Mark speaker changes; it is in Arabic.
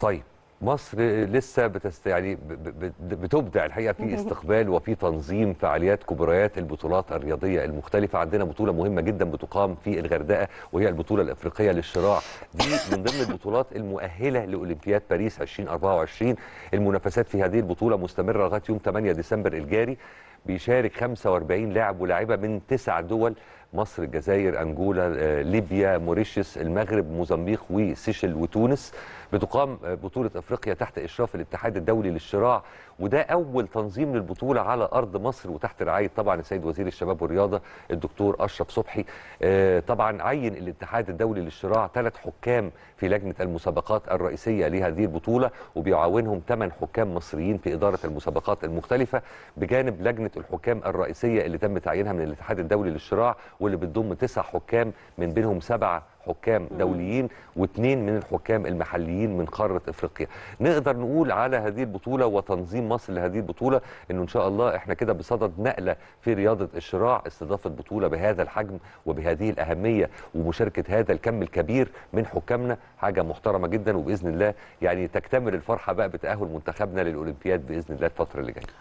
Speaker 1: طيب مصر لسه بتست يعني بتبدع الحقيقه في استقبال وفي تنظيم فعاليات كبريات البطولات الرياضيه المختلفه عندنا بطوله مهمه جدا بتقام في الغردقه وهي البطوله الافريقيه للشراع دي من ضمن البطولات المؤهله لاولمبياد باريس 2024 المنافسات في هذه البطوله مستمره لغايه يوم 8 ديسمبر الجاري بيشارك 45 لاعب ولاعبه من تسع دول مصر الجزائر انجولا آه، ليبيا موريشيوس المغرب موزمبيق وسيشل وتونس بتقام آه، بطوله افريقيا تحت اشراف الاتحاد الدولي للشراع وده اول تنظيم للبطوله على ارض مصر وتحت رعايه طبعا السيد وزير الشباب والرياضه الدكتور اشرف صبحي آه، طبعا عين الاتحاد الدولي للشراع ثلاث حكام في لجنه المسابقات الرئيسيه لهذه البطوله وبيعاونهم ثمان حكام مصريين في اداره المسابقات المختلفه بجانب لجنه الحكام الرئيسيه اللي تم تعيينها من الاتحاد الدولي للشراع واللي بتضم تسع حكام من بينهم سبع حكام دوليين واثنين من الحكام المحليين من قاره افريقيا. نقدر نقول على هذه البطوله وتنظيم مصر لهذه البطوله انه ان شاء الله احنا كده بصدد نقله في رياضه الشراع استضافه بطوله بهذا الحجم وبهذه الاهميه ومشاركه هذا الكم الكبير من حكامنا حاجه محترمه جدا وباذن الله يعني تكتمل الفرحه بقى بتاهل منتخبنا للاولمبياد باذن الله الفتره اللي جايه.